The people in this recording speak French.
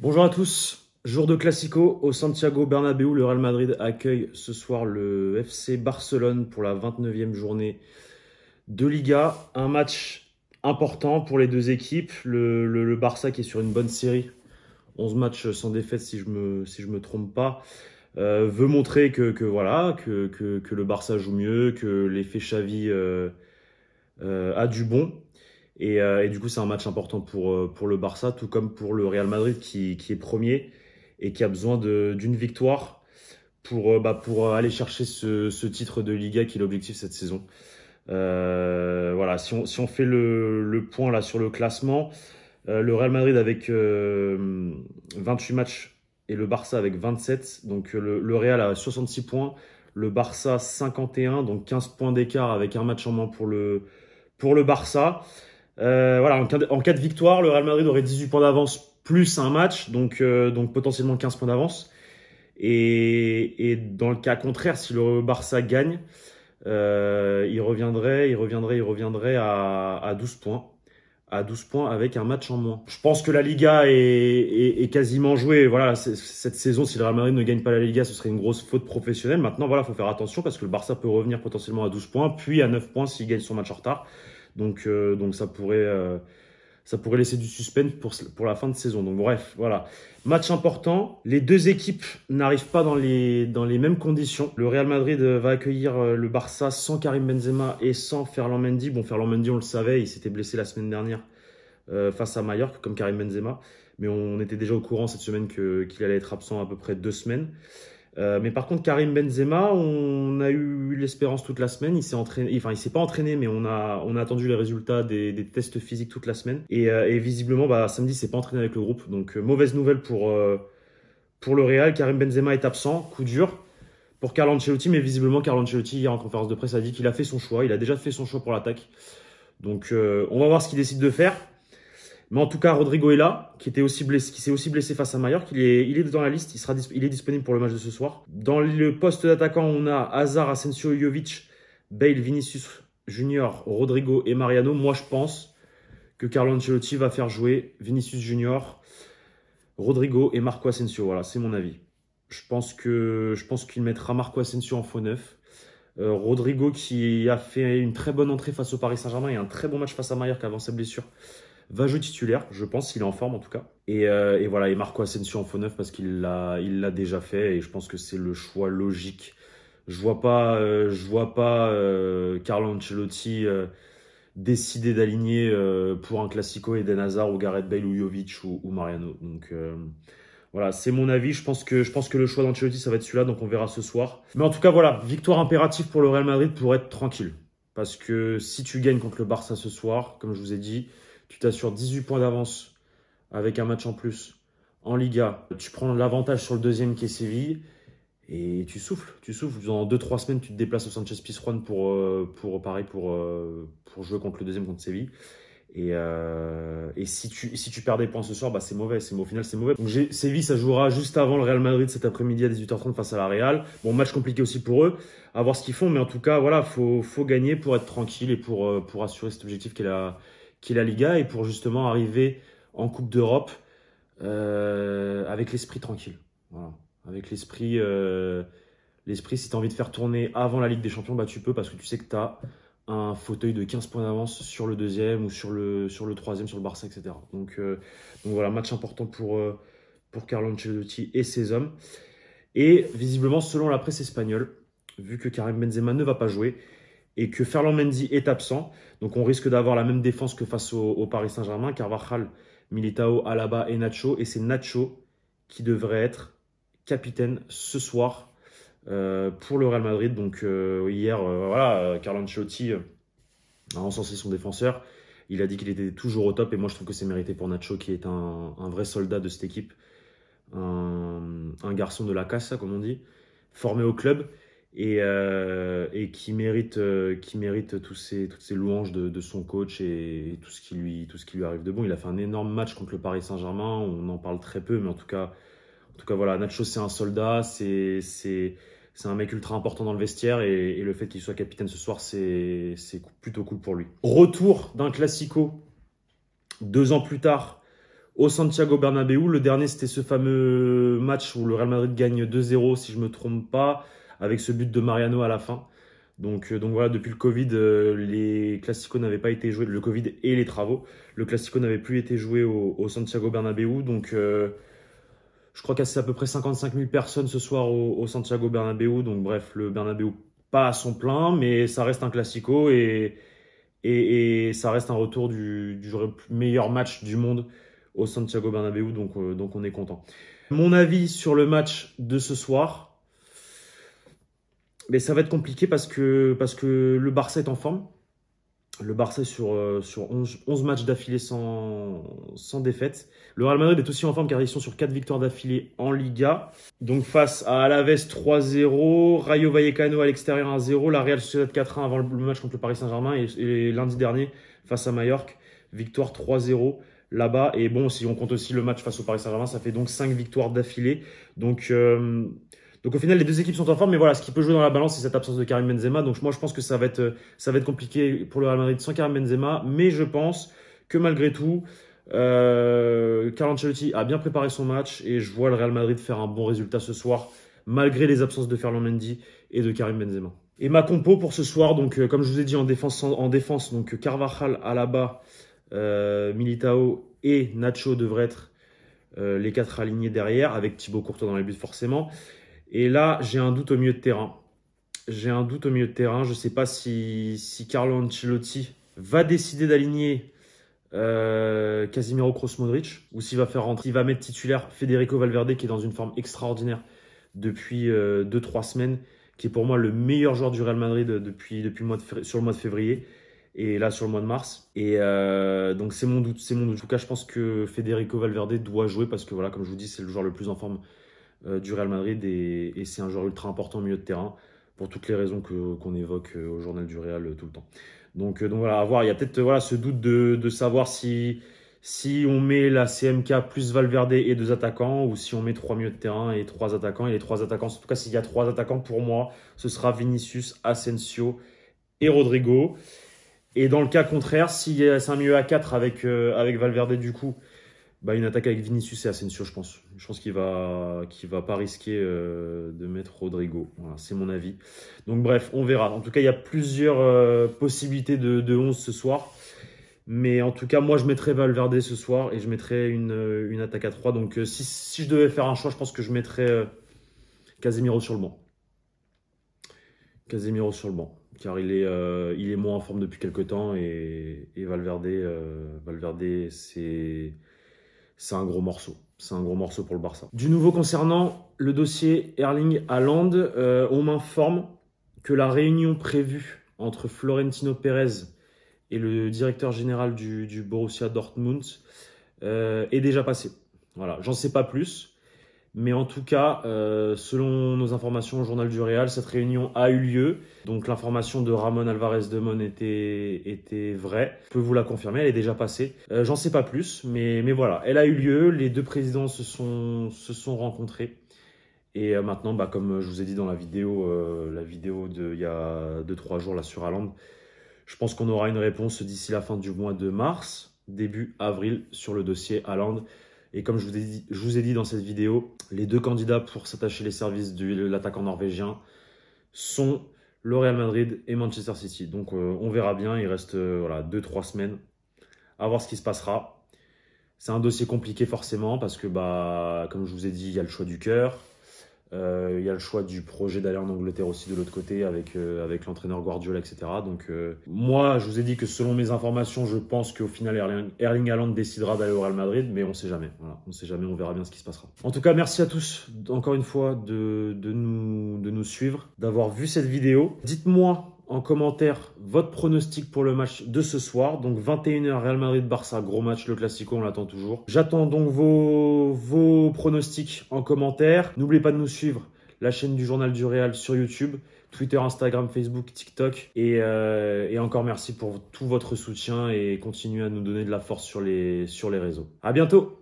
Bonjour à tous. Jour de Classico au Santiago Bernabéu. Le Real Madrid accueille ce soir le FC Barcelone pour la 29e journée de Liga. Un match important pour les deux équipes. Le, Barça qui est sur une bonne série. 11 matchs sans défaite si je me, si je me trompe pas. Euh, veut montrer que, voilà que, le Barça joue mieux, que l'effet Xavi euh, euh, a du bon. Euh, et, du coup, c'est un match important pour, euh, pour le Barça, tout comme pour le Real Madrid qui, qui est premier et qui a besoin d'une victoire pour, euh, bah, pour aller chercher ce, titre de Liga qui est l'objectif cette saison. voilà, si on, fait le, point là sur le classement, le Real Madrid avec 28 matchs et le Barça avec 27. Donc le, Real a 66 points, le Barça 51, donc 15 points d'écart avec un match en moins pour le, pour le Barça. Euh, voilà, en cas, de, victoire, le Real Madrid aurait 18 points d'avance plus un match, donc, euh, donc potentiellement 15 points d'avance. Et, dans le cas contraire, si le Barça gagne, euh, il reviendrait, il reviendrait, il reviendrait à, 12 points. À 12 points avec un match en moins. Je pense que la Liga est, quasiment jouée. Voilà, cette saison, si le Real Madrid ne gagne pas la Liga, ce serait une grosse faute professionnelle. Maintenant, voilà, faut faire attention parce que le Barça peut revenir potentiellement à 12 points, puis à 9 points s'il gagne son match en retard. Euh, donc, ça, pourrait, euh, ça pourrait laisser du suspense pour, pour la fin de saison. Donc bref, voilà. Match important. Les deux équipes n'arrivent pas dans les, dans les mêmes conditions. Le Real Madrid va accueillir euh, le Barça sans Karim Benzema et sans Ferland Mendy. Bon, Ferland Mendy, on le savait, il s'était blessé la semaine dernière face à Mallorca, comme Karim Benzema. Mais on était déjà au courant cette semaine qu'il allait être absent à peu près deux semaines. Euh, mais par contre, Karim Benzema, on a eu l'espérance toute la semaine. Il s'est entraîné, il s'est pas entraîné, mais on a, attendu les résultats des, tests physiques toute la semaine. Et, euh, visiblement, bah, samedi, il s'est pas entraîné avec le groupe. Donc, euh, mauvaise nouvelle pour, pour le Real. Karim Benzema est absent, coup dur. Pour Carlo Ancelotti, mais visiblement, Carlo Ancelotti, hier en conférence de presse, a dit qu'il a fait son choix. Il a déjà fait son choix pour l'attaque. Donc, on va voir ce qu'il décide de faire. Mais en tout cas, Rodrigo est là, qui était aussi blessé, qui s'est aussi blessé face à Mallorca. Il est, il est dans la liste. Il sera, il est disponible pour le match de ce soir. Dans le poste d'attaquant, on a Hazard, Asensio, Jovic, Bale, Vinicius Junior, Rodrigo et Mariano. Moi, je pense que Carlo Ancelotti va faire jouer Vinicius Junior, Rodrigo et Marco Asensio. Voilà, c'est mon avis. Je pense que, je pense qu'il mettra Marco Asensio en faux neuf. Euh, Rodrigo qui a fait une très bonne entrée face au Paris Saint-Germain et un très bon match face à Mallorca avant sa blessure va jouer titulaire, je pense, qu'il est en forme en tout cas. Euh, et, voilà, et Marco Asensio en faux neuf parce qu'il l'a, il l'a déjà fait et je pense que c'est le choix logique. Je vois pas, euh, je vois pas euh, Carlo Ancelotti décider d'aligner pour un Classico Eden Hazard ou Gareth Bale ou Jovic ou, Mariano. Donc voilà, c'est mon avis. Je pense que, je pense que le choix d'Ancelotti, ça va être celui-là, donc on verra ce soir. Mais en tout cas, voilà, victoire impérative pour le Real Madrid pour être tranquille. Parce que si tu gagnes contre le Barça ce soir, comme je vous ai dit, tu t'assures 18 points d'avance avec un match en plus en Liga, tu prends l'avantage sur le deuxième qui est Séville, et tu souffles, tu souffles. Dans 2-3 semaines, tu te déplaces au Sanchez Pizjuan pour, euh, pour, pareil, pour, euh, pour jouer contre le deuxième, contre Séville. Et, euh, et si, tu, si tu perds des points ce soir, bah c'est mauvais. Au final, c'est mauvais. Donc, Séville, ça jouera juste avant le Real Madrid cet après-midi à 18h30 face à la Real. Bon, match compliqué aussi pour eux. À voir ce qu'ils font. Mais en tout cas, voilà, faut, faut gagner pour être tranquille et pour, pour assurer cet objectif est la, qui est la Liga, et pour justement arriver en Coupe d'Europe euh, avec l'esprit tranquille. Voilà. Avec l'esprit, euh, si tu as envie de faire tourner avant la Ligue des Champions, bah tu peux parce que tu sais que tu as un fauteuil de 15 points d'avance sur le deuxième ou sur le, sur le troisième, sur le Barça, etc. Donc, euh, donc voilà, match important pour, pour Carlo Ancelotti et ses hommes. Et visiblement, selon la presse espagnole, vu que Karim Benzema ne va pas jouer, et que Ferland Mendy est absent. Donc on risque d'avoir la même défense que face au, Paris Saint-Germain. Carvajal, Militao, Alaba et Nacho. Et c'est Nacho qui devrait être capitaine ce soir euh, pour le Real Madrid. Donc euh, hier, euh, voilà, Carlo Ancelotti a encensé son défenseur. Il a dit qu'il était toujours au top. Et moi, je trouve que c'est mérité pour Nacho, qui est un, vrai soldat de cette équipe. Un, un, garçon de la casse, comme on dit, formé au club et, euh, et qui mérite, euh, qui mérite tous ces, toutes ces louanges de, son coach et, tout, ce qui lui, tout ce qui lui arrive de bon. Il a fait un énorme match contre le Paris Saint-Germain, on en parle très peu, mais en tout cas, en tout cas voilà, Nacho c'est un soldat, c'est, c'est, un mec ultra important dans le vestiaire et, le fait qu'il soit capitaine ce soir, c'est, c'est plutôt cool pour lui. Retour d'un classico, deux ans plus tard, au Santiago Bernabéu. Le dernier, c'était ce fameux match où le Real Madrid gagne 2-0, si je ne me trompe pas avec ce but de Mariano à la fin. Donc, euh, donc voilà, depuis le Covid, euh, les Clasico n'avaient pas été joués, le Covid et les travaux, le Classico n'avait plus été joué au, Santiago Bernabéu. Donc euh, je crois qu'à y à peu près 55 000 personnes ce soir au, Santiago Bernabéu. Donc bref, le Bernabéu pas à son plein, mais ça reste un Classico et, et, ça reste un retour du, meilleur match du monde au Santiago Bernabéu. Donc, donc on est content. Mon avis sur le match de ce soir, mais ça va être compliqué parce que, parce que le Barça est en forme. Le Barça est sur, euh, sur 11, 11 matchs d'affilée sans, défaite. Le Real Madrid est aussi en forme car ils sont sur 4 victoires d'affilée en Liga. Donc face à Alaves 3-0, Rayo Vallecano à l'extérieur 1-0, la Real Sociedad 4-1 avant le match contre le Paris Saint-Germain et, lundi dernier face à Mallorca, victoire 3-0 là-bas. Et bon, si on compte aussi le match face au Paris Saint-Germain, ça fait donc 5 victoires d'affilée. Donc... Euh, donc au final, les deux équipes sont en forme, mais voilà, ce qui peut jouer dans la balance, c'est cette absence de Karim Benzema. Donc moi, je pense que ça va être, euh, ça va être compliqué pour le Real Madrid sans Karim Benzema, mais je pense que malgré tout, euh, Carlo Ancelotti a bien préparé son match et je vois le Real Madrid faire un bon résultat ce soir, malgré les absences de Ferland Mendy et de Karim Benzema. Et ma compo pour ce soir, donc euh, comme je vous ai dit en défense, en défense donc Carvajal, Alaba, euh, Militao et Nacho devraient être euh, les quatre alignés derrière, avec Thibaut Courtois dans les buts forcément. Et là, j'ai un doute au milieu de terrain. J'ai un doute au milieu de terrain. Je ne sais pas si, Carlo Ancelotti va décider d'aligner euh, Casimiro Kroos-Modric ou s'il va faire il va mettre titulaire Federico Valverde qui est dans une forme extraordinaire depuis 2-3 euh, semaines, qui est pour moi le meilleur joueur du Real Madrid depuis, depuis le mois de, sur le mois de février et là sur le mois de mars. Et euh, donc c'est mon doute, c'est mon doute. En tout cas, je pense que Federico Valverde doit jouer parce que voilà, comme je vous dis, c'est le joueur le plus en forme euh, du Real Madrid et, c'est un joueur ultra important au milieu de terrain pour toutes les raisons qu'on évoque euh, au journal du Real euh, tout le temps. Donc, voilà, à voir. Il y a peut-être voilà, ce doute de, de, savoir si, si on met la CMK plus Valverde et deux attaquants ou si on met trois milieux de terrain et trois attaquants. Et les trois attaquants, en tout cas, s'il y a trois attaquants pour moi, ce sera Vinicius, Asensio et Rodrigo. Et dans le cas contraire, s'il y a un milieu à 4 avec, avec Valverde du coup bah, une attaque avec Vinicius et Asensio, je pense. Je pense qu'il va, va pas risquer euh, de mettre Rodrigo. c'est mon avis. Donc bref, on verra. En tout cas, il y a plusieurs euh, possibilités de, 11 ce soir. Mais en tout cas, moi, je mettrais Valverde ce soir et je mettrais une, euh, attaque à 3. Donc si, je devais faire un choix, je pense que je mettrais Casemiro sur le banc. Casemiro sur le banc. Car il est, il est moins en forme depuis quelques temps et, et Valverde, Valverde c'est c'est un gros morceau. C'est un gros morceau pour le Barça. Du nouveau concernant le dossier Erling Haaland, euh, on m'informe que la réunion prévue entre Florentino Pérez et le directeur général du, Borussia Dortmund euh, est déjà passée. Voilà, j'en sais pas plus. Mais en tout cas, euh, selon nos informations au Journal du Réal, cette réunion a eu lieu. Donc l'information de Ramon Alvarez de Mon était, était vraie. Je peux vous la confirmer, elle est déjà passée. Euh, j'en sais pas plus, mais, mais voilà, elle a eu lieu. Les deux présidents se sont, se sont rencontrés. Et euh, maintenant, bah, comme je vous ai dit dans la vidéo, la vidéo d'il y a 2-3 jours là sur Aland, je pense qu'on aura une réponse d'ici la fin du mois de mars, début avril, sur le dossier Aland. Et comme je vous, ai dit, dans cette vidéo, les deux candidats pour s'attacher les services de l'attaquant norvégien sont le Real Madrid et Manchester City. Donc euh, on verra bien, il reste 2-3 euh, semaines à voir ce qui se passera. C'est un dossier compliqué forcément parce que, bah, comme je vous ai dit, il y a le choix du cœur, euh, il y a le choix du projet d'aller en Angleterre aussi de l'autre côté avec, euh, avec l'entraîneur Guardiola, etc. Donc euh, moi, je vous ai dit que selon mes informations, je pense qu'au final, Erling, Erling Haaland décidera d'aller au Real Madrid, mais on sait jamais. on sait jamais, on verra bien ce qui se passera. En tout cas, merci à tous encore une fois de, de, nous, de nous suivre, d'avoir vu cette vidéo. Dites-moi en commentaire votre pronostic pour le match de ce soir. Donc 21h Real Madrid-Barça, gros match, le classico, on l'attend toujours. J'attends donc vos, vos pronostics en commentaire. N'oubliez pas de nous suivre la chaîne du Journal du Real sur YouTube, Twitter, Instagram, Facebook, TikTok. Et, euh, encore merci pour tout votre soutien et continuez à nous donner de la force sur les, sur les réseaux. À bientôt!